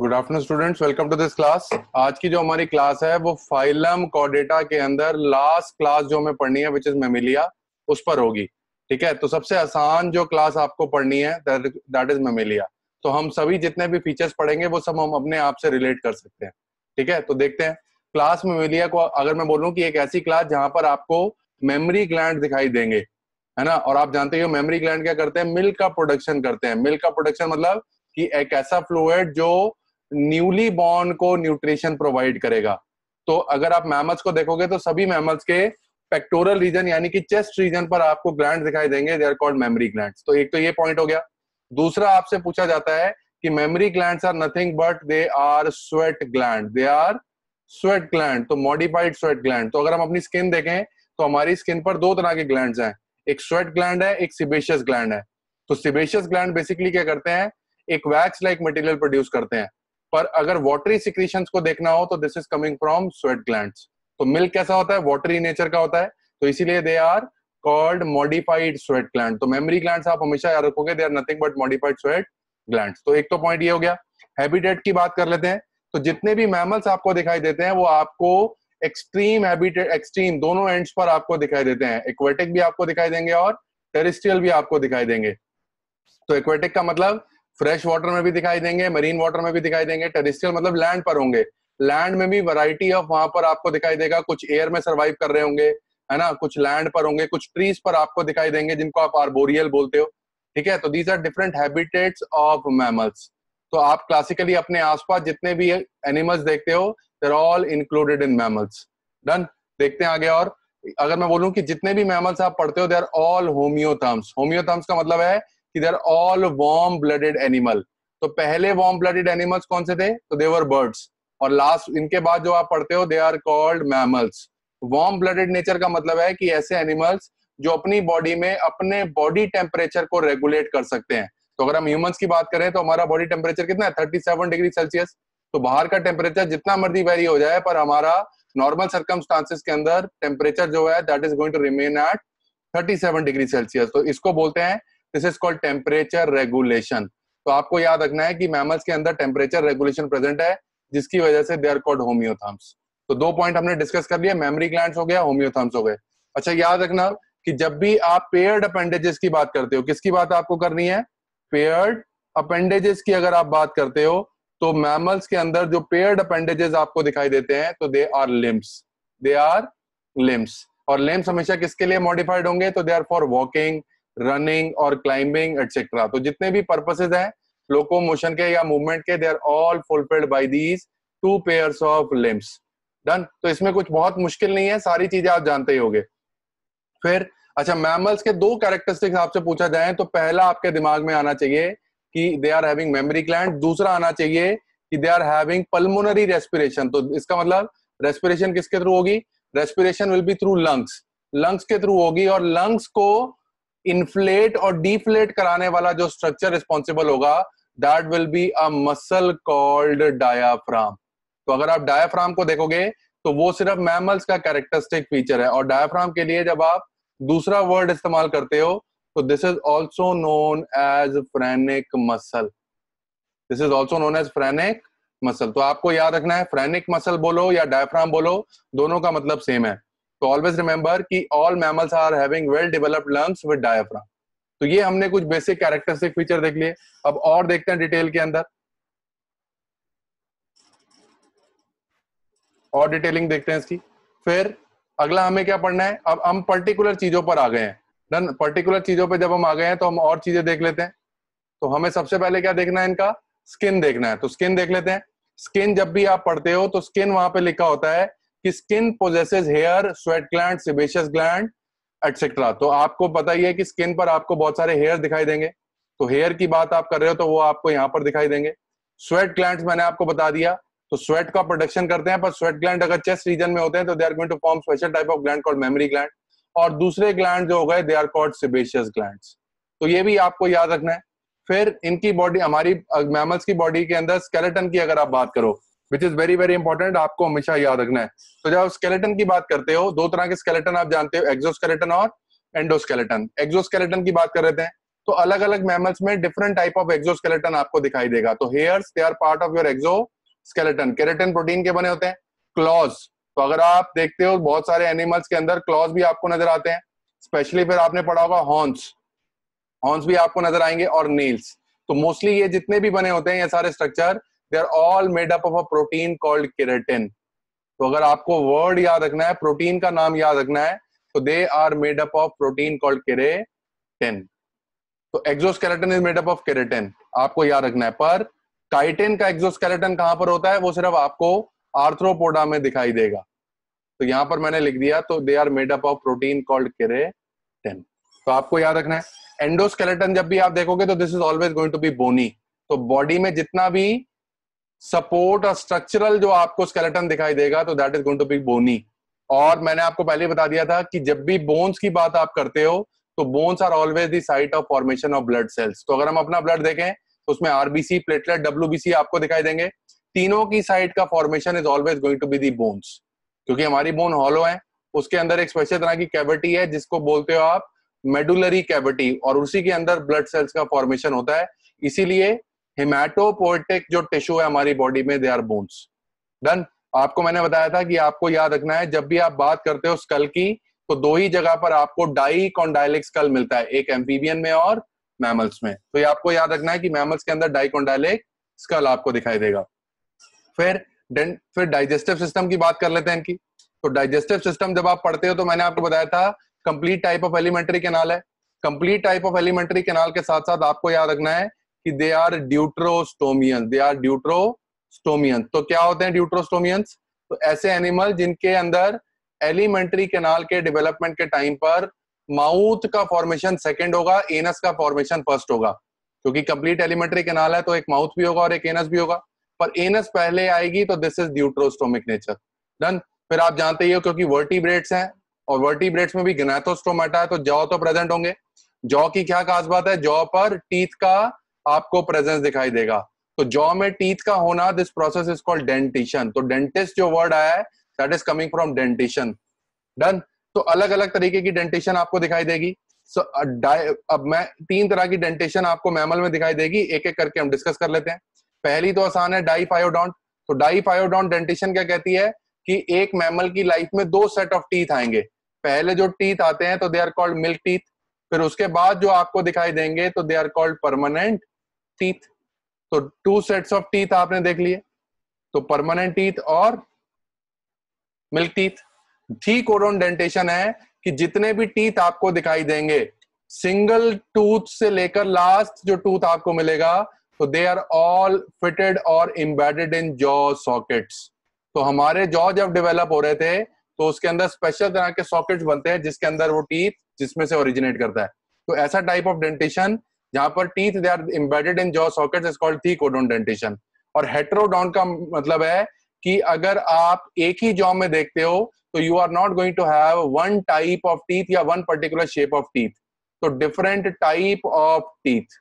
good afternoon students welcome to this class आज की जो हमारी क्लास है वो फाइलम कॉडेटा के अंदर लास्ट क्लास जो हमें पढ़नी है विच इज मेमिलिया उस पर होगी ठीक है तो सबसे आसान जो क्लास आपको पढ़नी है दैट इज मेमिलिया तो हम सभी जितने भी फीचर्स पढ़ेंगे वो सब हम अपने आप से रिलेट कर सकते हैं ठीक है तो देखते हैं क्लास मेमिलिया को अगर मैं बोलूँ की एक ऐसी क्लास जहां पर आपको मेमरी ग्लैंड दिखाई देंगे है ना और आप जानते हो मेमरी ग्लैंड क्या करते हैं मिल्क का प्रोडक्शन करते हैं मिल्क का प्रोडक्शन मतलब कि एक ऐसा फ्लूड जो न्यूली बॉर्न को न्यूट्रिशन प्रोवाइड करेगा तो अगर आप मैमल्स को देखोगे तो सभी मैमल्स के पेक्टोरल रीजन यानी कि चेस्ट रीजन पर आपको ग्लैंड दिखाई देंगे they are called mammary gland तो एक तो ये पॉइंट हो गया दूसरा आपसे पूछा जाता है कि mammary gland are nothing but they are sweat gland they are sweat gland तो मॉडिफाइड स्वेट ग्लैंड तो अगर हम अपनी स्किन देखें तो हमारी स्किन पर दो तरह के ग्लैंड हैं एक स्वेट ग्लैंड है एक सिबेशियस ग्लैंड है तो सिबेशियस ग्लैंड बेसिकली क्या करते हैं एक वैक्स लाइक मटेरियल प्रोड्यूस करते हैं पर अगर वॉटरी सिक्रीशन को देखना हो तो this is coming from sweat gland तो मिल्क कैसा होता है वॉटरी नेचर का होता है तो इसीलिए they are called modified sweat gland तो मेमरी ग्लैंड आप हमेशा याद रखोगे they are nothing but modified sweat gland तो एक तो पॉइंट ये हो गया हैबिटेट की बात कर लेते हैं तो जितने भी मैमल्स आपको दिखाई देते हैं वो आपको एक्सट्रीम हैबिटेट एक्सट्रीम दोनों एंड्स पर आपको दिखाई देते हैं इक्वेटिक भी आपको दिखाई देंगे और टेरिस्ट्रियल भी आपको दिखाई देंगे तो इक्वेटिक का मतलब फ्रेश वाटर में भी दिखाई देंगे मरीन वाटर में भी दिखाई देंगे टेरिस्टियल मतलब लैंड पर होंगे लैंड में भी वैरायटी ऑफ वहां पर आपको दिखाई देगा कुछ एयर में सर्वाइव कर रहे होंगे है ना कुछ लैंड पर होंगे कुछ ट्रीज पर आपको दिखाई देंगे जिनको आप आर्बोरियल बोलते हो ठीक है तो these are different habitats of mammals तो आप क्लासिकली अपने आसपास जितने भी एनिमल्स देखते हो there all included in mammals done देखते हैं आगे और अगर मैं बोलूं कि जितने भी मैमल्स आप पढ़ते हो they are all homeotherms homeotherms का मतलब है कि they are all warm blooded animal तो पहले वार्म ब्लडेड एनिमल्स कौन से थे तो देवर बर्ड्स और लास्ट इनके बाद जो आप पढ़ते हो they are called mammals warm blooded nature का मतलब है कि ऐसे एनिमल्स जो अपनी बॉडी में अपने बॉडी टेम्परेचर को रेगुलेट कर सकते हैं तो अगर हम ह्यूमंस की बात करें तो हमारा बॉडी टेम्परेचर कितना है थर्टी सेवन डिग्री सेल्सियस तो बाहर का टेम्परेचर जितना मर्जी वेरी हो जाए पर हमारा नॉर्मल सर्कमस्टांसेस के अंदर टेम्परेचर जो है that is going to remain at 37 degree Celsius तो इसको बोलते हैं this is called temperature regulation तो आपको याद रखना है कि मैमल्स के अंदर टेम्परेचर रेगुलेशन प्रेजेंट है जिसकी वजह से दे आर कॉल्ड होम्योथम्स तो दो पॉइंट हमने डिस्कस कर लिया मेमरी ग्लैंड हो गया होम्योथम्स हो गए अच्छा याद रखना कि जब भी आप पेयर्ड अपेंडेजेस की बात करते हो किसकी बात आपको करनी है पेयर्ड अपेंडेजेस की अगर आप बात करते हो तो मैमल्स के अंदर जो पेयर्ड अपेंडेजेस आपको दिखाई देते हैं तो they are limbs they are limbs और लिम्स हमेशा किसके लिए मॉडिफाइड होंगे तो they are for walking running और क्लाइंबिंग एटसेट्रा तो जितने भी पर्पसेज हैं लोकोमोशन के या मूवमेंट के they are all fulfilled by these two pair of limbs done तो इसमें कुछ बहुत मुश्किल नहीं है सारी चीजें आप जानते ही होंगे फिर अच्छा मैमल्स के दो कैरेक्टरिस्टिक्स आपसे पूछा जाए तो पहला आपके दिमाग में आना चाहिए कि they are having mammary gland दूसरा आना चाहिए कि they are having pulmonary respiration तो इसका मतलब रेस्पिरेशन किसके थ्रू होगी respiration will be through lungs lungs के थ्रू होगी और लंग्स को इन्फ्लेट और डिफ्लेट कराने वाला जो स्ट्रक्चर रिस्पॉन्सिबल होगा that will be a muscle called diaphragm तो अगर आप डायाफ्राम को देखोगे तो वो सिर्फ मैमल्स का कैरेक्टरिस्टिक फीचर है और डायाफ्राम के लिए जब आप दूसरा वर्ड इस्तेमाल करते हो तो this is also known as phrenic muscle this is also known as phrenic muscle तो आपको याद रखना है फ्रेनिक मसल बोलो या डायफ्राम बोलो दोनों का मतलब सेम है तो ऑलवेज रिमेम्बर की all mammals are having well developed lungs with diaphragm तो ये हमने कुछ बेसिक कैरेक्टरिस्टिक फीचर देख लिए अब और देखते हैं डिटेल के अंदर और डिटेलिंग देखते हैं इसकी फिर अगला हमें क्या पढ़ना है अब हम पर्टिकुलर चीजों पर आ गए हैं डन पर्टिकुलर चीजों पर जब हम आ गए हैं तो हम और चीजें देख लेते हैं तो हमें सबसे पहले क्या देखना है इनका स्किन देखना है तो स्किन देख लेते हैं स्किन जब भी आप पढ़ते हो तो स्किन वहां पे लिखा होता है कि skin possesses hair sweat gland sebaceous gland etcetera तो आपको पता ही है कि स्किन पर आपको बहुत सारे हेयर दिखाई देंगे तो हेयर की बात आप कर रहे हो तो वो आपको यहाँ पर दिखाई देंगे स्वेट ग्लैंड मैंने आपको बता दिया तो स्वेट का प्रोडक्शन करते हैं पर स्वेट ग्लैंड अगर चेस्ट रीजन में होते हैं तो they are going to form special type of gland called mammary gland और दूसरे ग्लैंड जो हो गए they are called sebaceous gland तो ये भी आपको याद रखना है फिर इनकी बॉडी हमारी मैमल्स की बॉडी के अंदर स्केलेटन की अगर आप बात करो which is very very important आपको हमेशा याद रखना है तो जब आप स्केलेटन की बात करते हो दो तरह के स्केलेटन आप जानते हो एक्सोस्केलेटन और एंडोस्केलेटन एक्सोस्केलेटन की बात कर रहे थे तो अलग अलग मैमल्स में डिफरेंट टाइप ऑफ एक्सोस्केलेटन आपको दिखाई देगा तो hairs they are part of your exoskeleton keratin protein के बने होते हैं क्लॉज तो अगर आप देखते हो बहुत सारे एनिमल्स के अंदर क्लॉज भी आपको नजर आते हैं स्पेशली फिर आपने पढ़ा होगा हॉर्न्स हॉर्न्स भी आपको नजर आएंगे और नेल्स तो मोस्टली ये जितने भी बने होते हैं ये सारे structure they are all made up of a protein called keratin तो अगर आपको वर्ड याद रखना है प्रोटीन का नाम याद रखना है तो they are made up of protein called keratin तो exoskeleton is made up of keratin आपको याद रखना है पर काइटिन का एक्सोस्केलेटन कहां पर होता है वो सिर्फ आपको आर्थ्रोपोडा में दिखाई देगा तो यहां पर मैंने लिख दिया तो they are made up of protein called keratin तो आपको याद रखना है एंडोस्केलेटन जब भी आप देखोगे तो this is always going to be bony तो बॉडी में जितना भी सपोर्ट और स्ट्रक्चरल जो आपको स्केलेटन दिखाई देगा तो that is going to be bony और मैंने आपको पहले बता दिया था कि जब भी बोन्स की बात आप करते हो तो bones are always the site of formation of blood cells तो अगर हम अपना ब्लड देखें तो उसमें आरबीसी प्लेटलेट डब्ल्यू आपको दिखाई देंगे तीनों की साइड का formation is always going to be the bones क्योंकि हमारी बोन हॉलो है उसके अंदर एक स्पेशल तरह की कैविटी है जिसको बोलते हो आप मेडुलरी कैविटी और उसी के अंदर ब्लड सेल्स का फॉर्मेशन होता है इसीलिए हिमाटोपोर्टिक जो टिश्यू है हमारी बॉडी में दे आर बोन्स डन आपको मैंने बताया था कि आपको याद रखना है जब भी आप बात करते हो स्कल की तो दो ही जगह पर आपको डाई कॉन्डाइलिक स्कल मिलता है एक एम्फीबियन में और मैमल्स में तो ये आपको याद रखना है कि मैमल्स के अंदर कॉन्डाइलिक स्कल आपको दिखाई देगा फिर फिर डाइजेस्टिव सिस्टम की बात कर लेते हैं इनकी तो डाइजेस्टिव सिस्टम जब आप पढ़ते हो तो मैंने आपको बताया था complete type of alimentary canal है complete type of alimentary canal के साथ साथ आपको याद रखना है कि दे आर ड्यूट्रोस्टोमियन दे आर ड्यूट्रोस्टोमियन तो क्या होते हैं ड्यूट्रोस्टोमियंस तो ऐसे एनिमल जिनके अंदर एलिमेंट्री कैनाल के डेवलपमेंट के टाइम पर माउथ का फॉर्मेशन सेकेंड होगा एनस का फॉर्मेशन फर्स्ट होगा क्योंकि कंप्लीट एलिमेंट्री कैनाल है तो एक माउथ भी होगा और एक एनस भी होगा पर एनस पहले आएगी तो this is deuterostomic nature done फिर आप जानते ही हो क्योंकि वर्टिब्रेट्स हैं और वर्टिब्रेट्स में भी गनाथोस्टोमेटा है तो जॉ तो प्रेजेंट होंगे जॉ की क्या खास बात है जॉ पर टीथ का आपको प्रेजेंस दिखाई देगा तो जॉ में टीथ का होना this process is called dentition तो डेंटिस्ट जो वर्ड आया है that is coming from dentition done तो अलग अलग तरीके की डेंटिशन आपको दिखाई देगी सो so, अब मैं तीन तरह की डेंटेशन आपको मैमल में दिखाई देगी एक एक करके हम डिस्कस कर लेते हैं पहली तो आसान है डाइफायोडोंट तो डाइफायोडोंट डेंटेशन क्या कहती है कि एक मैमल की लाइफ में दो सेट ऑफ टीथ आएंगे पहले जो टीथ आते हैं तो they are called milk teeth फिर उसके बाद जो आपको दिखाई देंगे तो they are called permanent teeth तो टू सेट्स ऑफ टीथ आपने देख लिए तो परमानेंट टीथ और milk teeth thecodont dentition है कि जितने भी टीथ आपको दिखाई देंगे सिंगल टूथ से लेकर लास्ट जो टूथ आपको मिलेगा तो दे आर ऑल फिटेड और इम्बेडेड इन जॉ सॉकेट्स तो हमारे जॉ जब डेवलप हो रहे थे तो उसके अंदर स्पेशल तरह के सॉकेट्स बनते हैं जिसके अंदर वो टीथ जिसमें से ओरिजिनेट करता है तो ऐसा टाइप ऑफ डेंटेशन जहां पर teeth they are embedded in jaw socket is called thecodont dentition और हेट्रोडॉन का मतलब है कि अगर आप एक ही जॉ में देखते हो तो you are not going to have one type of teeth या one particular shape of teeth तो डिफरेंट टाइप ऑफ टीथ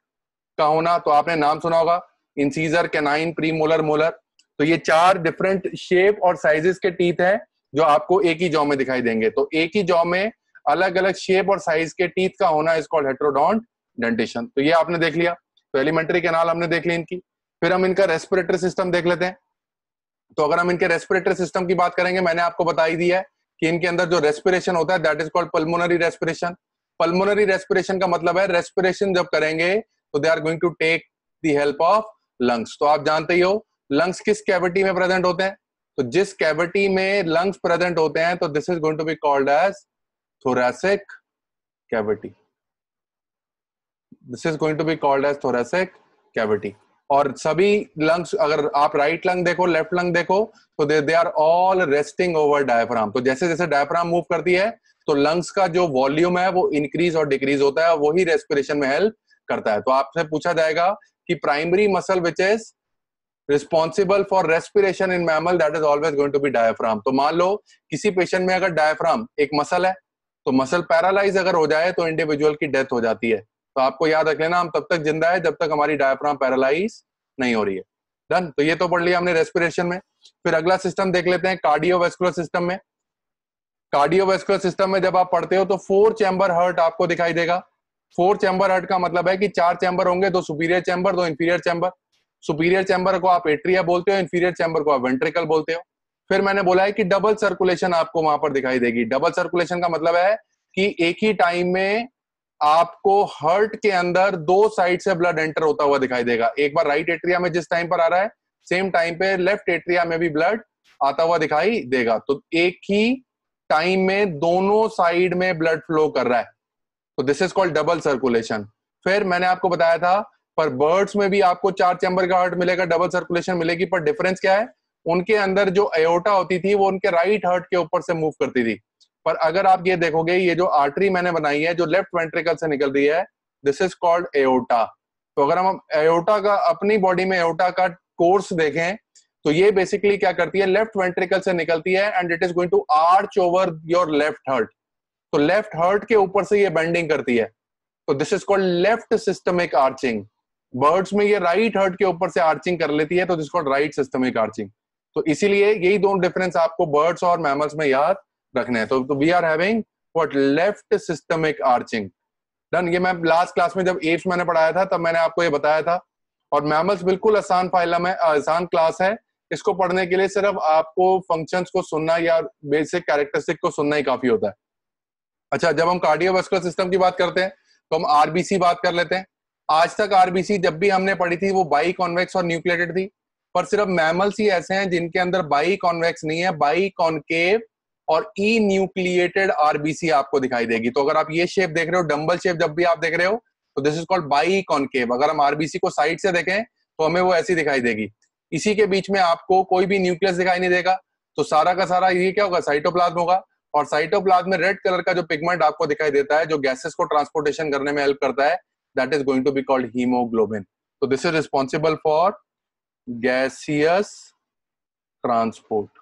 का होना तो आपने नाम सुना होगा incisor canine premolar molar तो ये चार डिफरेंट शेप और साइजेस के टीथ हैं जो आपको एक ही जॉ में दिखाई देंगे तो एक ही जॉ में अलग अलग शेप और साइज के टीथ का होना इज कॉल्ड हेट्रोडॉन्ट डेंटेशन तो ये आपने देख लिया तो एलिमेंट्री कैनाल हमने देख ली इनकी फिर हम इनका रेस्पिरेटरी सिस्टम देख लेते हैं तो अगर हम इनके रेस्पिरेटरी सिस्टम की बात करेंगे मैंने आपको बताई दी है कि इनके अंदर जो रेस्पिरेशन होता है that is called pulmonary respiration pulmonary respiration का मतलब है रेस्पिरेशन जब करेंगे तो they are going to take the help of lungs तो आप जानते ही हो लंग्स किस कैविटी में प्रेजेंट होते हैं तो जिस कैविटी में लंग्स प्रेजेंट होते हैं तो this is going to be called as thoracic cavity this is going to be called as thoracic cavity और सभी लंग्स अगर आप राइट लंग देखो लेफ्ट लंग देखो तो they they are all resting over diaphragm तो जैसे जैसे डायफ्राम मूव करती है तो लंग्स का जो वॉल्यूम है वो इंक्रीज और डिक्रीज होता है वही रेस्पिरेशन में हेल्प करता है तो आपसे पूछा जाएगा कि primary muscle which is responsible for respiration in mammal that is always going to be diaphragm तो मान लो किसी पेशेंट में अगर डायफ्राम एक मसल है तो मसल पैरालाइज अगर हो जाए तो इंडिविजुअल की डेथ हो जाती है तो आपको याद रख लेना हम तब तक जिंदा है जब तक हमारी डायफ्राम पैरालाइज नहीं हो रही है डन तो ये तो पढ़ लिया हमने रेस्पिरेशन में फिर अगला सिस्टम देख लेते हैं कार्डियोवेस्कुलर सिस्टम में कार्डियोवेस्कुलर सिस्टम में जब आप पढ़ते हो तो फोर चैम्बर हर्ट आपको दिखाई देगा फोर चैम्बर हर्ट का मतलब है कि चार चैम्बर होंगे दो सुपीरियर चैम्बर दो इंफीरियर चैम्बर सुपीरियर चैम्बर को आप एट्रिया बोलते हो इंफीरियर चैम्बर को आप वेंट्रिकल बोलते हो फिर मैंने बोला है कि डबल सर्कुलेशन आपको वहां पर दिखाई देगी डबल सर्कुलेशन का मतलब है कि एक ही टाइम में आपको हर्ट के अंदर दो साइड से ब्लड एंटर होता हुआ दिखाई देगा एक बार राइट एट्रिया में जिस टाइम पर आ रहा है सेम टाइम पे लेफ्ट एट्रिया में भी ब्लड आता हुआ दिखाई देगा तो एक ही टाइम में दोनों साइड में ब्लड फ्लो कर रहा है तो this is called double circulation फिर मैंने आपको बताया था पर बर्ड्स में भी आपको चार चैम्बर का हर्ट मिलेगा डबल सर्कुलेशन मिलेगी पर डिफरेंस क्या है उनके अंदर जो एयोटा होती थी वो उनके राइट हर्ट के ऊपर से मूव करती थी पर अगर आप ये देखोगे ये जो आर्टरी मैंने बनाई है जो लेफ्ट वेंट्रिकल से निकल रही है दिस इज कॉल्ड एओटा तो अगर हम एओटा का अपनी बॉडी में एओटा का कोर्स देखें तो ये बेसिकली क्या करती है लेफ्ट वेंट्रिकल से निकलती है and it is going to arch over your left heart तो लेफ्ट हर्ट के ऊपर से ये बेंडिंग करती है तो this is called left systemic arching birds में ये राइट हर्ट के ऊपर से आर्चिंग कर लेती है तो this called right systemic arching तो इसीलिए यही दोनों डिफरेंस आपको बर्ड्स और मैमल्स में याद रखना है तो we are having what left systemic arching done ये मैं लास्ट क्लास में जब एट्थ मैंने पढ़ाया था तब मैंने आपको ये बताया था और मैमल्स बिल्कुल आसान फाइलम है आसान क्लास है इसको पढ़ने के लिए सिर्फ आपको फंक्शंस को सुनना या बेसिक कैरेक्टरिस्टिक को सुनना ही काफी होता है अच्छा जब हम कार्डियोवास्कुलर सिस्टम की बात करते हैं तो हम आरबीसी बात कर लेते हैं आज तक आरबीसी जब भी हमने पढ़ी थी वो बाई कॉन्वेक्स और न्यूक्लेटेड थी पर सिर्फ मैमल्स ही ऐसे हैं जिनके अंदर बाई कॉन्वेक्स नहीं है बाई कॉन्केव और ई न्यूक्लिएटेड आरबीसी आपको दिखाई देगी तो अगर आप ये शेप देख रहे हो डम्बल शेप जब भी आप देख रहे हो तो this is called biconcave अगर हम आरबीसी को साइड से देखें तो हमें वो ऐसी दिखाई देगी इसी के बीच में आपको कोई भी न्यूक्लियस दिखाई नहीं देगा तो सारा का सारा ये क्या होगा साइटोप्लाज्म होगा और साइटोप्लाज्म में रेड कलर का जो पिगमेंट आपको दिखाई देता है जो गैसेस को ट्रांसपोर्टेशन करने में हेल्प करता है that is going to be called haemoglobin तो this is responsible for gaseous transport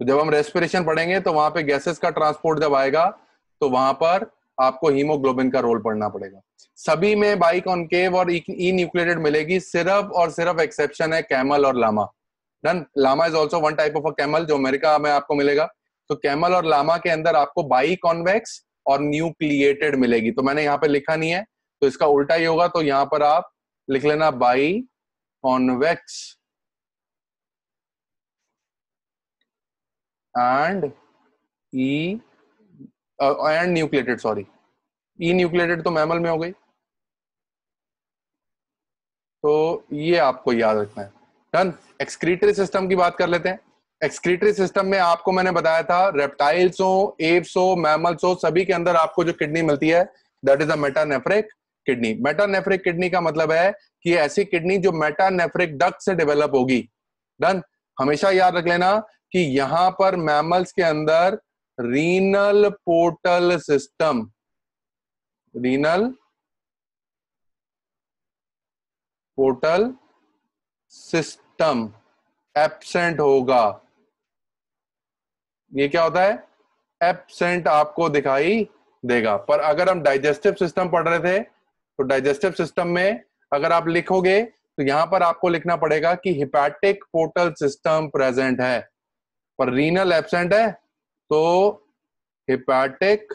तो जब हम रेस्पिरेशन पढ़ेंगे तो वहां पे गैसेस का ट्रांसपोर्ट जब आएगा तो वहां पर आपको हीमोग्लोबिन का रोल पढ़ना पड़ेगा सभी में बाई कॉनकेव और ई e-, न्यूक्लिएटेड मिलेगी सिर्फ और सिर्फ एक्सेप्शन है कैमल और llama done llama is also one type of a camel जो अमेरिका में आपको मिलेगा तो कैमल और लामा के अंदर आपको बाई कॉन्वेक्स और न्यूक्लिएटेड मिलेगी तो मैंने यहाँ पे लिखा नहीं है तो इसका उल्टा ही होगा तो यहाँ पर आप लिख लेना biconvex e uh, and nucleated sorry e nucleated तो mammal में हो गई तो ये आपको याद रखना है डन एक्सक्रीटरी सिस्टम की बात कर लेते हैं एक्सक्रीटरी सिस्टम में आपको मैंने बताया था रेप्टाइल्स हो एप्स हो मैमल्स हो सभी के अंदर आपको जो किडनी मिलती है that is a metanephric kidney metanephric kidney का मतलब है कि ऐसी किडनी जो मेटानेफ्रिक डक्ट से डेवलप होगी डन हमेशा याद रख लेना कि यहां पर मैमल्स के अंदर renal portal system renal portal system absent होगा ये क्या होता है एब्सेंट आपको दिखाई देगा पर अगर हम डाइजेस्टिव सिस्टम पढ़ रहे थे तो डाइजेस्टिव सिस्टम में अगर आप लिखोगे तो यहां पर आपको लिखना पड़ेगा कि हिपैटिक पोर्टल सिस्टम प्रेजेंट है पर रीनल एबसेंट है तो hepatic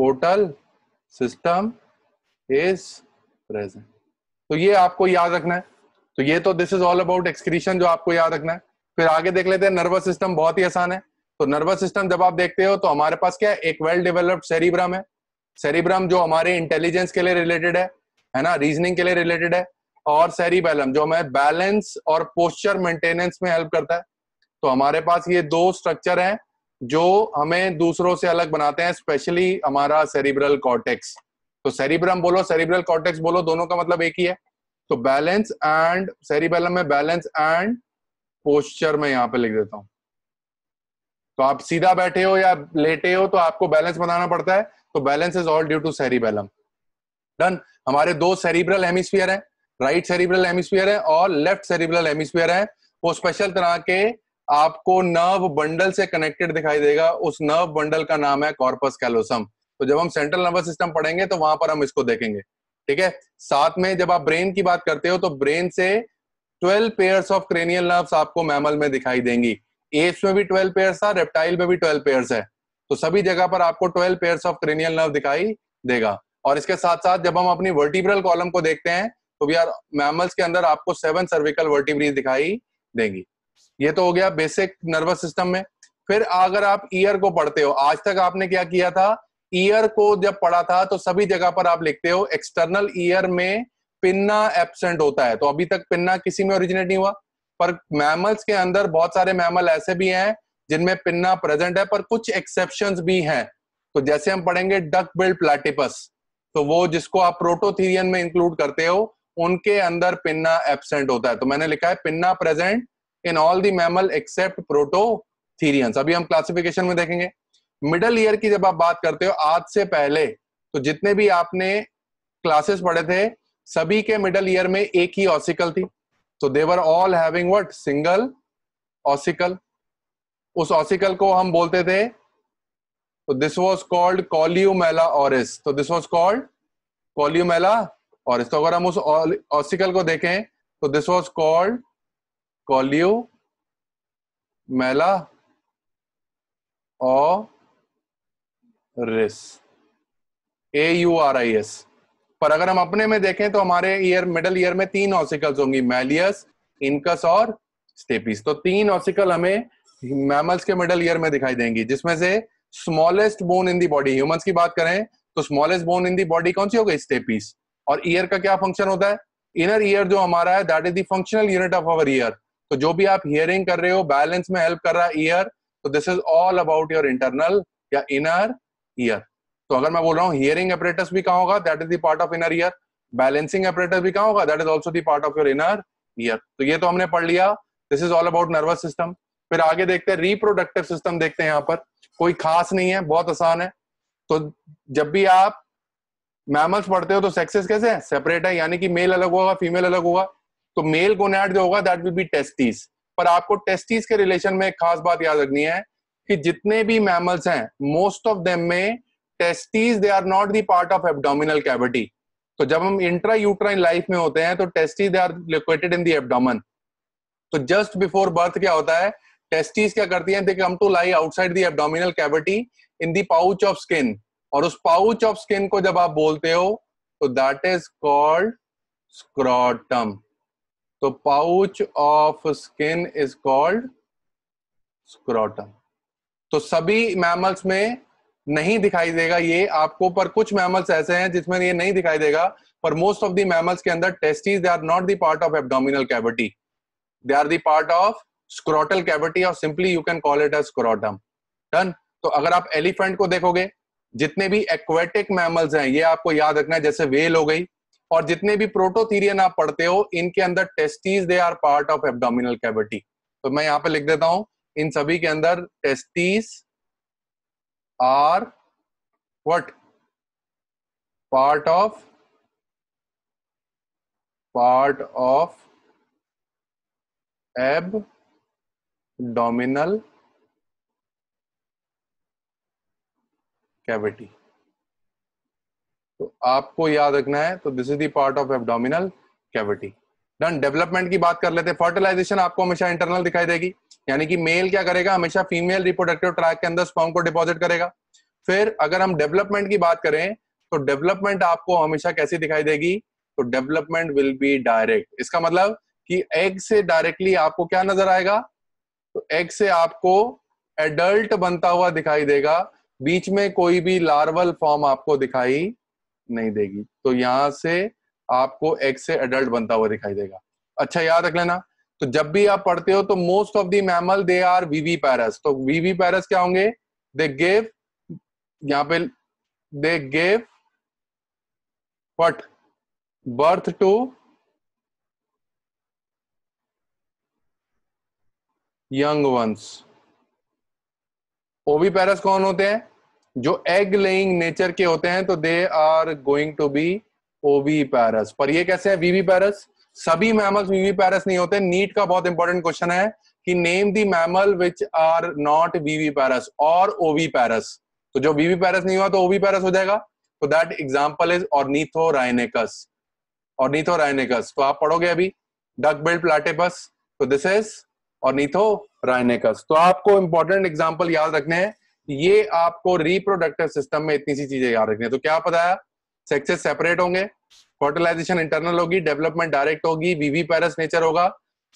portal system is present तो ये आपको याद रखना है तो ये तो this is all about excretion जो आपको याद रखना है फिर आगे देख लेते हैं नर्वस सिस्टम बहुत ही आसान है तो नर्वस सिस्टम जब आप देखते हो तो हमारे पास क्या है एक वेल डेवलप्ड सेरिब्रम है सेरिब्रम जो हमारे इंटेलिजेंस के लिए रिलेटेड है है ना रीजनिंग के लिए रिलेटेड है और बैलम जो हमें बैलेंस और पोस्चर मेंटेनेंस में हेल्प करता है तो हमारे पास ये दो स्ट्रक्चर हैं जो हमें दूसरों से अलग बनाते हैं स्पेशली हमारा सेरिब्रल कॉर्टेक्स तो सेरिब्रम बोलो सेरिब्रल कॉर्टेक्स बोलो दोनों का मतलब एक ही है तो बैलेंस एंड सेरिबेलम में बैलेंस एंड पोस्चर में यहां पे लिख देता हूं तो आप सीधा बैठे हो या लेटे हो तो आपको बैलेंस बनाना पड़ता है तो balance is all due to cerebellum done हमारे दो सेरिब्रल हेमिस्फीयर हैं राइट सेरिब्रल हेमिस्फीयर है और लेफ्ट सेरिब्रल हेमिस्फीयर है वो स्पेशल तरह के आपको नर्व बंडल से कनेक्टेड दिखाई देगा उस नर्व बंडल का नाम है कॉर्पस कैलोसम तो जब हम सेंट्रल नर्वस सिस्टम पढ़ेंगे तो वहां पर हम इसको देखेंगे ठीक है साथ में जब आप ब्रेन की बात करते हो तो ब्रेन से 12 पेयर्स ऑफ क्रेनियल नर्व्स आपको मैमल में दिखाई देंगी एप्स में भी 12 पेयर्स था रेप्टाइल में भी 12 पेयर्स है तो सभी जगह पर आपको 12 पेयर्स ऑफ क्रेनियल नर्व दिखाई देगा और इसके साथ साथ जब हम अपनी वर्टिब्रल कॉलम को देखते हैं तो भी आर मैमल्स के अंदर आपको सेवन सर्विकल वर्टिब्रीज दिखाई देंगी ये तो हो गया बेसिक नर्वस सिस्टम में फिर अगर आप ईयर को पढ़ते हो आज तक आपने क्या किया था ईयर को जब पढ़ा था तो सभी जगह पर आप लिखते हो एक्सटर्नल ईयर में पिन्ना एबसेंट होता है तो अभी तक पिन्ना किसी में ओरिजिनेट नहीं हुआ पर मैमल्स के अंदर बहुत सारे मैमल ऐसे भी हैं जिनमें पिन्ना प्रेजेंट है पर कुछ एक्सेप्शन भी हैं तो जैसे हम पढ़ेंगे डक बिल्ड प्लेटिपस तो वो जिसको आप प्रोटोथीरियन में इंक्लूड करते हो उनके अंदर पिन्ना एबसेंट होता है तो मैंने लिखा है pinna present in all the mammal except therians अभी हम क्लासिफिकेशन में देखेंगे मिडल ईयर की जब आप बात करते हो आज से पहले तो जितने भी आपने क्लासेस पढ़े थे सभी के मिडल ईयर में एक ही ऑसिकल थी तो they were all having what single ossicle उस ऑसिकल को हम बोलते थे तो this was called columella auris तो दिस वाज कॉल्ड कॉल्यूमेला और इसको अगर हम उस ऑसिकल को देखें तो this was called columella auris A U R I S पर अगर हम अपने में देखें तो हमारे ईयर मिडल ईयर में तीन ऑसिकल्स होंगी मैलियस इनकस और स्टेपिस तो तीन ऑसिकल हमें मैमल्स के मिडल ईयर में दिखाई देंगी जिसमें से smallest bone in the body humans की बात करें तो smallest bone in the body कौन सी हो गई स्टेपिस और ईयर का क्या फंक्शन होता है इनर ईयर जो हमारा है that is the functional unit of our ear तो जो भी आप हियरिंग कर रहे हो बैलेंस में हेल्प कर रहा है ईयर तो this is all about your internal या इनर ईयर तो अगर मैं बोल रहा हूँ हियरिंग अपरेटस भी कहा होगा that is the part of inner ear balancing operator भी कहा होगा that is also the part of your inner ear तो ये तो हमने पढ़ लिया this is all about nervous system फिर आगे देखते हैं रिप्रोडक्टिव सिस्टम देखते हैं यहाँ पर कोई खास नहीं है बहुत आसान है तो जब भी आप मैमल्स पढ़ते हो तो सेक्सेस कैसे हैं सेपरेट है यानी कि मेल अलग होगा फीमेल अलग होगा तो मेल गोनेट जो होगा दैट विल बी टेस्टिस पर आपको टेस्टिस के रिलेशन में एक खास बात याद रखनी है कि जितने भी मैमल्स हैं मोस्ट ऑफ देम में testis they are not the part of abdominal cavity तो जब हम इंट्रा यूट्राइन लाइफ में होते हैं तो testis they are located in the abdomen तो जस्ट बिफोर बर्थ क्या होता है टेस्टिस क्या करती है come to lie outside the abdominal cavity in the pouch of skin और उस पाउच ऑफ स्किन को जब आप बोलते हो तो दैट इज कॉल्ड स्क्रॉटम तो pouch of skin is called scrotum तो सभी मैमल्स में नहीं दिखाई देगा ये आपको पर कुछ मैमल्स ऐसे हैं जिसमें ये नहीं दिखाई देगा पर मोस्ट ऑफ दी मैमल्स के अंदर testes they are not the part of abdominal cavity they are the part of scrotal cavity और simply you can call it as scrotum done तो अगर आप एलिफेंट को देखोगे जितने भी एक्वेटिक मैमल्स हैं ये आपको याद रखना है जैसे वेल हो गई और जितने भी प्रोटोथीरियन आप पढ़ते हो इनके अंदर testes they are part of abdominal cavity तो मैं यहां पे लिख देता हूं इन सभी के अंदर testes are what part of part of abdominal cavity तो आपको याद रखना है तो दिस इज दार्ट part of abdominal cavity done development की बात कर लेते हैं फर्टिलाइजेशन आपको हमेशा इंटरनल दिखाई देगी यानी कि मेल क्या करेगा हमेशा फीमेल रिप्रोडक्टिव ट्रैक के अंदर स्पॉन्ग को डिपॉजिट करेगा फिर अगर हम डेवलपमेंट की बात करें तो डेवलपमेंट आपको हमेशा कैसी दिखाई देगी तो डेवलपमेंट विल बी डायरेक्ट इसका मतलब कि एग से डायरेक्टली आपको क्या नजर आएगा तो एग से आपको एडल्ट बनता हुआ दिखाई देगा बीच में कोई भी लार्वल फॉर्म आपको दिखाई नहीं देगी तो यहां से आपको एक से एडल्ट बनता हुआ दिखाई देगा अच्छा याद रख लेना तो जब भी आप पढ़ते हो तो most of the mammal they are viviparous तो वीवी पैरस क्या होंगे दे गेव यहां पे they gave what birth to young ones oviparous कौन होते हैं जो एग लेइंग नेचर के होते हैं तो they are going to be oviparous पर ये कैसे है वीवी पैरस सभी मैमल्स वीवी पैरस नहीं होते नीट का बहुत इंपॉर्टेंट क्वेश्चन है कि name the mammal which are not viviparous और ओवी पैरस तो जो वीवी पैरस नहीं हुआ तो ओवी पैरस हो जाएगा तो that example is ornithorhynchus ornithorhynchus तो आप पढ़ोगे अभी डक बिल्ड प्लाटेपस तो दिस इज और नीथो तो रायनेकस तो आपको इंपॉर्टेंट एग्जाम्पल याद रखने हैं ये आपको रिप्रोडक्टिव सिस्टम में इतनी सी चीजें याद रखनी है तो क्या बताया सेक्सेस सेपरेट होंगे फर्टिलाइजेशन इंटरनल होगी डेवलपमेंट डायरेक्ट होगी वीवी पैरस नेचर होगा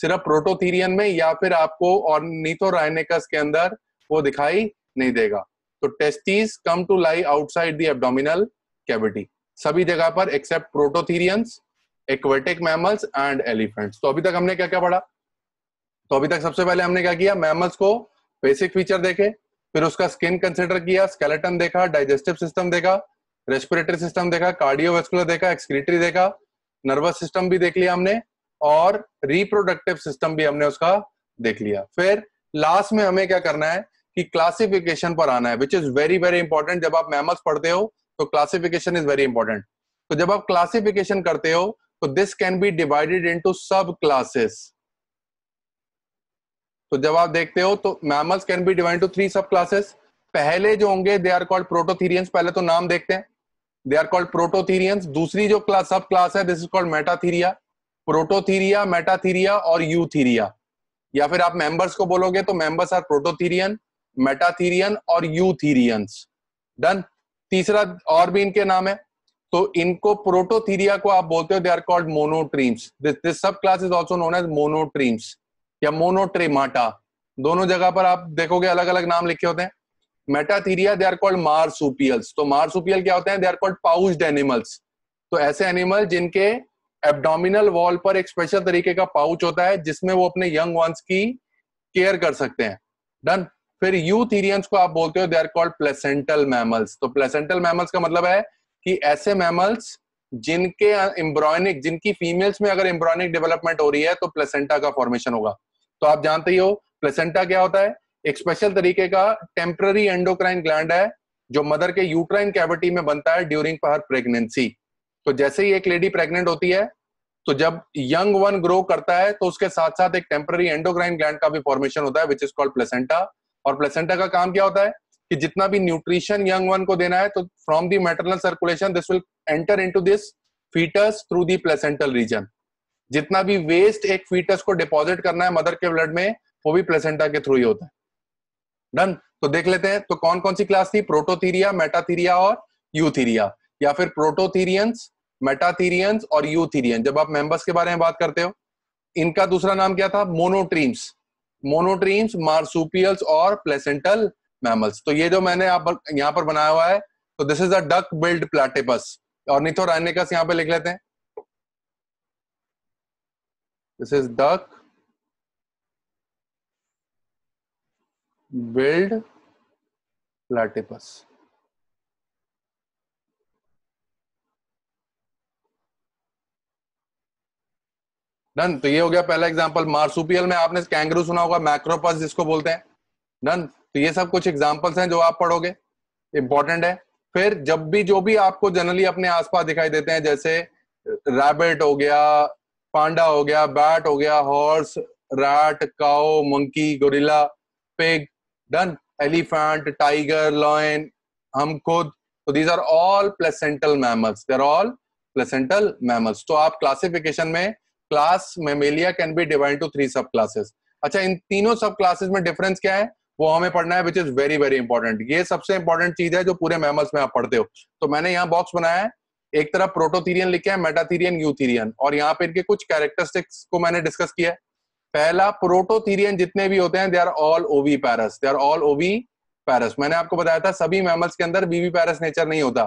सिर्फ प्रोटोथीरियन में या फिर आपको और नीथो तो रायनेकस के अंदर वो दिखाई नहीं देगा तो testes come to lie outside the abdominal cavity सभी जगह पर except prototherians aquatic mammals and elephants तो अभी तक हमने क्या क्या पढ़ा तो अभी तक सबसे पहले हमने क्या किया मैमल्स को बेसिक फीचर देखे फिर उसका स्किन कंसिडर किया स्केलेटन देखा डाइजेस्टिव सिस्टम देखा रेस्पिरेटरी सिस्टम देखा कार्डियोवेस्कुलर देखा एक्सक्रीटरी देखा नर्वस सिस्टम भी देख लिया हमने और रिप्रोडक्टिव सिस्टम भी हमने उसका देख लिया फिर लास्ट में हमें क्या करना है कि क्लासिफिकेशन पर आना है which is very very important जब आप मैमल्स पढ़ते हो तो क्लासिफिकेशन इज वेरी इंपॉर्टेंट तो जब आप क्लासिफिकेशन करते हो तो this can be divided into sub classes तो जब आप देखते हो तो mammals can be divide to three sub classes पहले जो होंगे दे आर कॉल्ड प्रोटोथीरियंस पहले तो नाम देखते हैं दे आर कॉल्ड प्रोटोथीरियंस दूसरी जो क्लास सब क्लास है this is called metatheria prototheria metatheria और यूथीरिया या फिर आप मेंबर्स को बोलोगे तो मेंबर्स आर प्रोटोथीरियन मेटाथीरियन और यूथीरियंस डन तीसरा और भी इनके नाम है तो इनको प्रोटोथीरिया को आप बोलते हो they are called monotremes this sub class is also known as monotremes या मोनोट्रेमाटा दोनों जगह पर आप देखोगे अलग अलग नाम लिखे होते हैं metatheria they are called marsupials तो मार्सुपियल क्या होते हैं they are called pouched animals तो ऐसे एनिमल जिनके एब्डोमिनल वॉल पर एक स्पेशल तरीके का पाउच होता है जिसमें वो अपने यंग वंस की केयर कर सकते हैं डन फिर यू थीरियंस को आप बोलते हो they are called placental mammals तो प्लेसेंटल मैमल्स का मतलब है कि ऐसे मैमल्स जिनके एम्ब्रॉयनिक जिनकी फीमेल्स में अगर इम्ब्रॉनिक डेवलपमेंट हो रही है तो प्लेसेंटा का फॉर्मेशन होगा तो आप जानते ही हो प्लेसेंटा क्या होता है एक स्पेशल तरीके का टेम्पररी एंडोक्राइन ग्लैंड है जो मदर के यूट्राइन कैविटी में बनता है ड्यूरिंग हर प्रेगनेंसी तो जैसे ही एक लेडी प्रेग्नेंट होती है तो जब यंग वन ग्रो करता है तो उसके साथ साथ एक टेम्पररी एंडोक्राइन ग्लैंड का भी फॉर्मेशन होता है विच इज कॉल्ड प्लेसेंटा और प्लेसेंटा का काम क्या होता है कि जितना भी न्यूट्रिशन यंग वन को देना है तो from the maternal circulation this will enter into this foetus through the placental region जितना भी वेस्ट एक फीटस को डिपॉजिट करना है मदर के ब्लड में वो भी प्लेसेंटा के थ्रू ही होता है डन तो देख लेते हैं तो कौन कौन सी क्लास थी प्रोटोथीरिया मेटाथीरिया और यूथीरिया या फिर प्रोटोथीरियंस मेटाथीरियंस और यूथीरियन जब आप मेंबर्स के बारे में बात करते हो इनका दूसरा नाम क्या था मोनोट्रीम्स मोनोट्रीम्स मार्सुपियल्स और प्लेसेंटल मैमल्स तो ये जो मैंने आप यहाँ पर बनाया हुआ है तो this is a duck billed platypus और निथोराइनिकस तो यहाँ पे लिख लेते हैं this is duck build platypus done तो ये हो गया पहला एग्जांपल मार्सुपियल में आपने कैंगरू सुना होगा मैक्रोपस जिसको बोलते हैं डन तो ये सब कुछ एग्जांपल्स हैं जो आप पढ़ोगे इंपॉर्टेंट है फिर जब भी जो भी आपको जनरली अपने आसपास दिखाई देते हैं जैसे रैबिट हो गया पांडा हो गया बैट हो गया horse rat cow monkey gorilla pig done elephant tiger lion हम खुद तो these are all placental mammals there all placental mammals तो आप क्लासिफिकेशन में class mammalia can be divide to three sub classes अच्छा इन तीनों सब क्लासेस में डिफरेंस क्या है वो हमें पढ़ना है which is very very important ये सबसे इंपॉर्टेंट चीज है जो पूरे मैमल्स में आप पढ़ते हो तो मैंने यहाँ बॉक्स बनाया है एक तरफ प्रोटोथीरियन लिखे हैं मेटाथीरियन यूथीरियन और यहाँ पे इनके कुछ कैरेक्टरिस्टिक्स को मैंने डिस्कस किया है पहला प्रोटोथीरियन जितने भी होते हैं दे आर ऑल ओवी पैरस दे आर ऑल ओवी पैरस मैंने आपको बताया था सभी मैमल्स के अंदर बीवी पैरस नेचर नहीं होता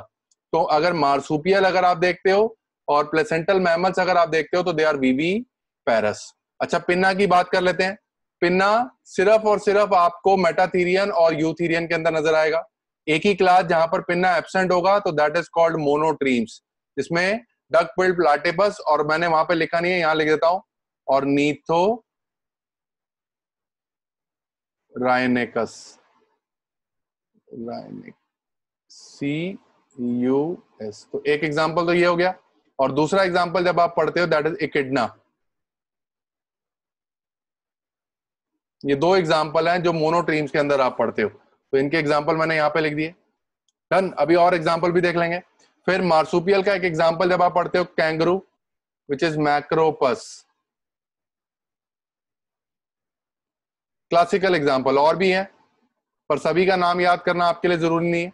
तो अगर मार्सुपियल अगर आप देखते हो और प्लेसेंटल मैमल्स अगर आप देखते हो तो दे आर वीवी पैरस अच्छा पिन्ना की बात कर लेते हैं पिन्ना सिर्फ और सिर्फ आपको मेटाथीरियन और यूथीरियन के अंदर नजर आएगा एक ही क्लास जहां पर पिन्ना एबसेंट होगा तो दैट इज कॉल्ड मोनोट्रीम्स जिसमें डक बिल्ड प्लाटेबस और मैंने वहां पे लिखा नहीं है यहां लिख देता हूं और नीथो रायनेकस रायनेक सी यू एस तो एक एग्जांपल तो ये हो गया और दूसरा एग्जांपल जब आप पढ़ते हो दैट इज इकिडना ये दो एग्जांपल हैं जो मोनोट्रीम्स के अंदर आप पढ़ते हो तो इनके एग्जाम्पल मैंने यहाँ पे लिख दिए डन अभी और एग्जाम्पल भी देख लेंगे फिर मार्सुपियल का एक एग्जाम्पल जब आप पढ़ते हो kangaroo which is macropus classical example और भी है पर सभी का नाम याद करना आपके लिए जरूरी नहीं है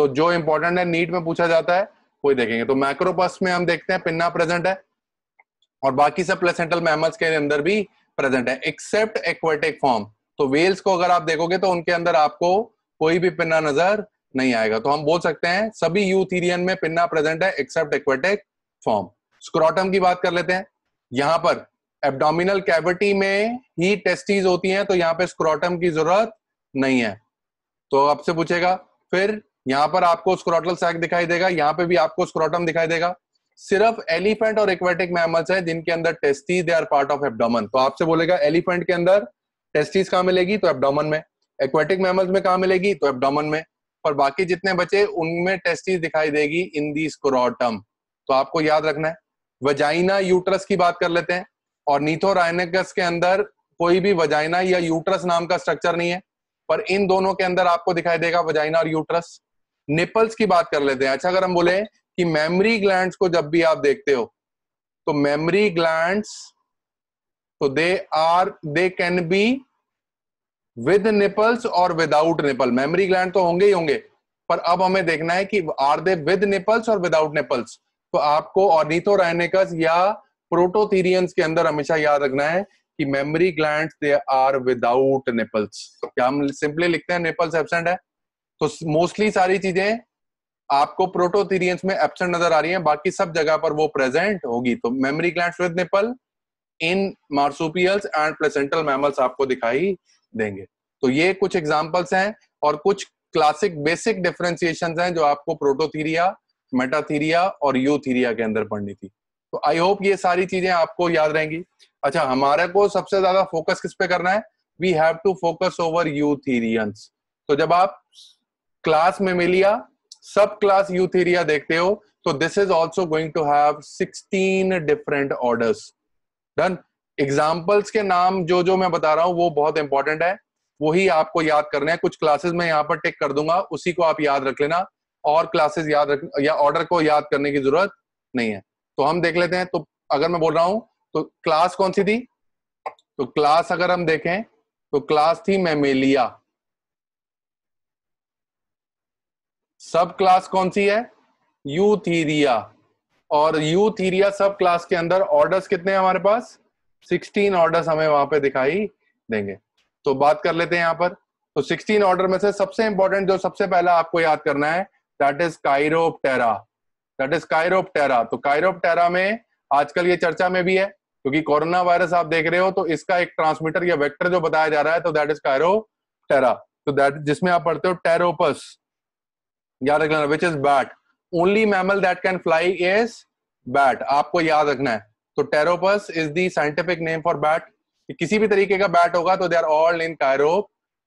तो जो इंपॉर्टेंट है नीट में पूछा जाता है वो देखेंगे तो मैक्रोपस में हम देखते हैं पिन्ना प्रेजेंट है और बाकी सब प्लेसेंटल मैमल्स के अंदर भी प्रेजेंट है एक्सेप्ट एक्वेटिक फॉर्म तो वेल्स को अगर आप देखोगे तो उनके अंदर आपको कोई भी पिन्ना नजर नहीं आएगा तो हम बोल सकते हैं सभी यूथीरियन में पिन्ना प्रेजेंट है एक्सेप्ट एक्वेटिक फॉर्म स्क्रॉटम की बात कर लेते हैं यहां पर एब्डोमिनल कैविटी में ही टेस्टीज होती हैं तो यहाँ पे स्क्रोटम की जरूरत नहीं है तो आपसे पूछेगा फिर यहां पर आपको स्क्रॉटल सैक दिखाई देगा यहां पे भी आपको स्क्रॉटम दिखाई देगा सिर्फ एलिफेंट और इक्वेटिक मैमल्स हैं जिनके अंदर testes they are part of abdomen तो आपसे बोलेगा एलिफेंट के अंदर टेस्टिस कहाँ मिलेगी तो एबडोमन में एक्वेटिक मैमल्स में कहाँ मिलेगी तो एबडोमन में और बाकी जितने बचे उनमें टेस्टिस दिखाई देगी इन दी स्क्रोटम तो आपको याद रखना है वजाइना यूट्रस की बात कर लेते हैं और नीथोराइनकस के अंदर कोई भी वजाइना या यूट्रस नाम का स्ट्रक्चर नहीं है पर इन दोनों के अंदर आपको दिखाई देगा वजाइना और यूट्रस निपल्स की बात कर लेते हैं अच्छा अगर हम बोले कि मेमरी ग्लैंड को जब भी आप देखते हो तो मेमरी ग्लैंड तो they are they can be with nipples और विदाउट निपल मेमरी ग्लैंड तो होंगे ही होंगे पर अब हमें देखना है कि आर दे विद निपल्स और विदाउट निपल्स तो आपको ऑर्निथोराइनेकस या प्रोटोथीरियंस के अंदर हमेशा याद रखना है कि mammary gland they are without nipples क्या हम सिंपली लिखते हैं निपल्स एबसेंट है तो मोस्टली सारी चीजें आपको प्रोटोथीरियंस में एबसेंट नजर आ रही है बाकी सब जगह पर वो प्रेजेंट होगी तो mammary gland with nipple in marsupials and placental mammals आपको दिखाई देंगे तो ये कुछ एग्जाम्पल्स हैं और कुछ क्लासिक बेसिक डिफ्रेंसिएशन हैं जो आपको प्रोटोथीरिया मेटाथीरिया और यूथीरिया के अंदर पढ़नी थी तो आई होप ये सारी चीजें आपको याद रहेंगी अच्छा हमारे को सबसे ज्यादा फोकस किस पे करना है we have to focus over eutherians तो जब आप क्लास में मिलिया सब क्लास यूथीरिया देखते हो तो this is also going to have sixteen different orders done examples के नाम जो जो मैं बता रहा हूँ वो बहुत इंपॉर्टेंट है वही आपको याद करना है कुछ क्लासेस मैं यहाँ पर टेक कर दूंगा उसी को आप याद रख लेना और क्लासेस याद रख या ऑर्डर को याद करने की जरूरत नहीं है तो हम देख लेते हैं तो अगर मैं बोल रहा हूं तो क्लास कौन सी थी तो क्लास अगर हम देखें तो क्लास थी मेमेलिया सब क्लास कौन सी है यूथीरिया और यूथीरिया सब क्लास के अंदर ऑर्डर्स कितने हैं हमारे पास सिक्सटीन ऑर्डर हमें वहां पे दिखाई देंगे तो बात कर लेते हैं यहाँ पर तो सिक्सटीन ऑर्डर में से सबसे इंपॉर्टेंट जो सबसे पहला आपको याद करना है that is chiroptera that is chiroptera तो कायरोपटेरा में आजकल ये चर्चा में भी है क्योंकि कोरोना वायरस आप देख रहे हो तो इसका एक ट्रांसमीटर या वेक्टर जो बताया जा रहा है तो दैट इज कायरोपटेरा तो दैट जिसमें आप पढ़ते हो टेरोपस याद रखना which is bat only mammal that can fly is bat आपको याद रखना है तो pteropus is the scientific name for bat किसी भी तरीके का बैट होगा तो they are all in 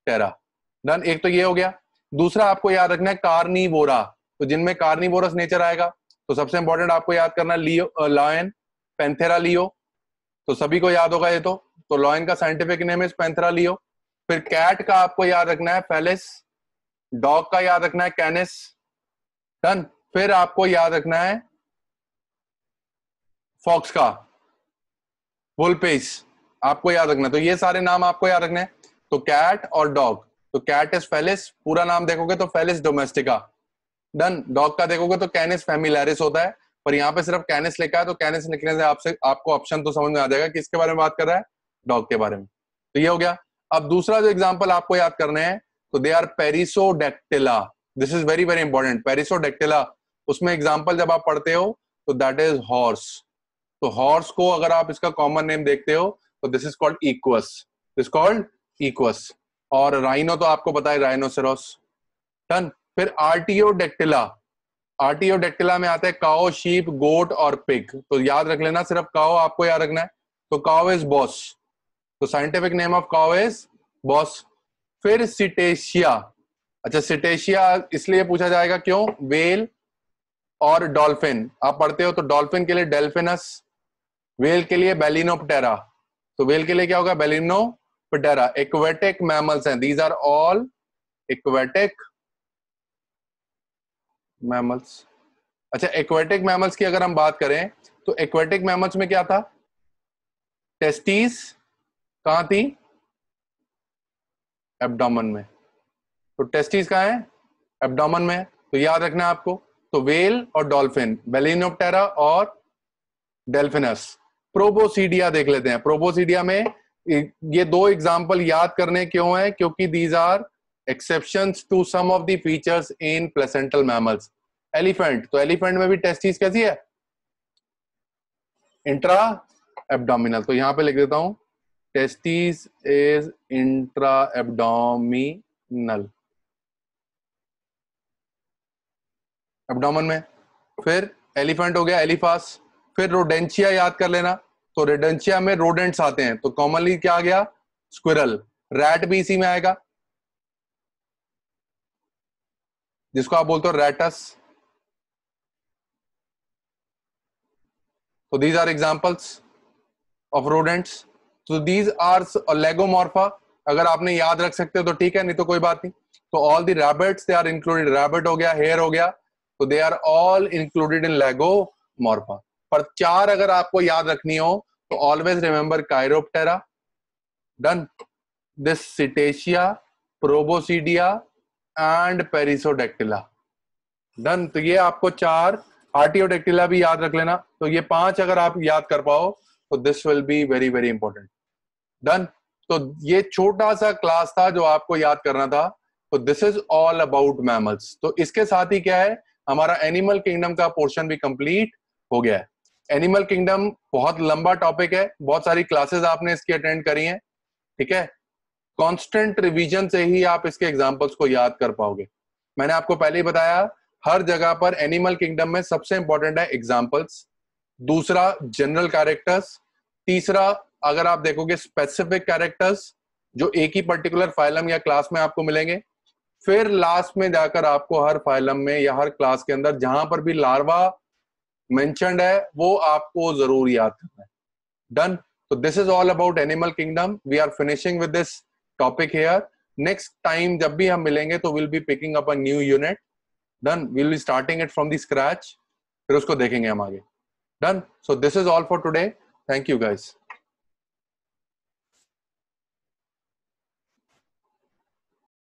chiroptera done एक तो ये हो गया दूसरा आपको याद रखना है कार्निवोरा तो जिनमें कार्निवोरस नेचर आएगा तो सबसे इंपॉर्टेंट आपको याद करना लियो लॉयन पेंथेरा लियो तो सभी को याद होगा ये तो तो लॉयन का scientific name is panthera leo फिर कैट का आपको याद रखना है फेलिस डॉग का याद रखना है कैनिस डन फिर आपको याद रखना है फॉक्स का वुलपेस आपको याद रखना तो ये सारे नाम आपको याद रखने हैं तो कैट और डॉग तो कैट इज फेलिस पूरा नाम देखोगे तो फेलिस डोमेस्टिका डन डॉग का देखोगे तो कैनिस फेमिलैरिस होता है पर यहाँ पे सिर्फ कैनिस लिखा है तो कैनिस लिखने से आपसे आपको ऑप्शन तो समझ में आ जाएगा किसके बारे में बात कर रहा है डॉग के बारे में तो ये हो गया अब दूसरा जो एग्जाम्पल आपको याद करना है तो they are perissodactyla this is very very important perissodactyla उसमें एग्जाम्पल जब आप पढ़ते हो तो दैट इज हॉर्स तो हॉर्स को अगर आप इसका कॉमन नेम देखते हो तो this is called equus this called equus और राइनो तो आपको पता है राइनोसेरोस डन फिर आरटीओ डेक्टिला आरटीओ डेक्टिला में आता है काओ शीप गोट और पिग तो याद रख लेना सिर्फ काओ आपको याद रखना है तो काओ इज बॉस तो scientific name of cow is bos फिर सिटेशिया अच्छा सिटेशिया इसलिए पूछा जाएगा क्यों वेल और डॉल्फिन आप पढ़ते हो तो डॉल्फिन के लिए डेल्फिनस वेल के लिए बेलिनोपटेरा तो वेल के लिए क्या होगा बेलिनो पटेरा इक्वेटिक मैमल्स हैं these are all aquatic mammals अच्छा एक्वेटिक मैमल्स की अगर हम बात करें तो एक्वेटिक मैमल्स में क्या था टेस्टीज कहां थी एब्डोमन में तो टेस्टीज कहा है एब्डोमन में तो याद रखना है आपको तो वेल और डॉल्फिन बेलिनोप्टेरा और डेल्फिनस प्रोबोसीडिया देख लेते हैं प्रोबोसीडिया में ये दो एग्जाम्पल याद करने क्यों है क्योंकि these are exception to some of the features in placental mammals elephant तो एलिफेंट में भी टेस्टिस कैसी है इंट्रा एबडोमिनल तो यहां पे लिख देता हूं testis is intra abdominal abdomen में फिर एलिफेंट हो गया एलिफास फिर रोडेंशिया याद कर लेना तो रोडेंशिया में रोडेंट्स आते हैं तो कॉमनली क्या आ गया स्क्विरल रैट भी इसी में आएगा जिसको आप बोलते हो रैटस तो these are examples of rodents तो दीज आर लेगोमोर्फा अगर आपने याद रख सकते हो तो ठीक है नहीं तो कोई बात नहीं तो all the rabbits they are included rabbit हो गया हेयर हो गया तो they are all included in lago lagomorpha पर चार अगर आपको याद रखनी हो तो always remember chiroptera done this cetacea proboscidea and perissodactyla done तो ये आपको चार आर्टियोडेक्टिला भी याद रख लेना तो ये पांच अगर आप याद कर पाओ तो this will be very very important done तो ये छोटा सा क्लास था जो आपको याद करना था तो this is all about mammals तो इसके साथ ही क्या है हमारा एनिमल किंगडम का पोर्शन भी कंप्लीट हो गया है एनिमल किंगडम बहुत लंबा टॉपिक है बहुत सारी क्लासेस आपने इसकी अटेंड करी हैं ठीक है कांस्टेंट रिवीजन से ही आप इसके एग्जांपल्स को याद कर पाओगे मैंने आपको पहले ही बताया हर जगह पर एनिमल किंगडम में सबसे इंपॉर्टेंट है एग्जाम्पल्स दूसरा जनरल कैरेक्टर्स तीसरा अगर आप देखोगे स्पेसिफिक कैरेक्टर्स जो एक ही पर्टिकुलर फाइलम या क्लास में आपको मिलेंगे फिर लास्ट में जाकर आपको हर फाइलम में या हर क्लास के अंदर जहां पर भी लार्वा मैंशनड वो आपको जरूर याद करना है डन तो this is all about animal kingdom we are finishing with this topic here next time जब भी हम मिलेंगे तो will be picking up a new unit done will be starting it from the scratch फिर उसको देखेंगे हम आगे done so this is all for today thank you guys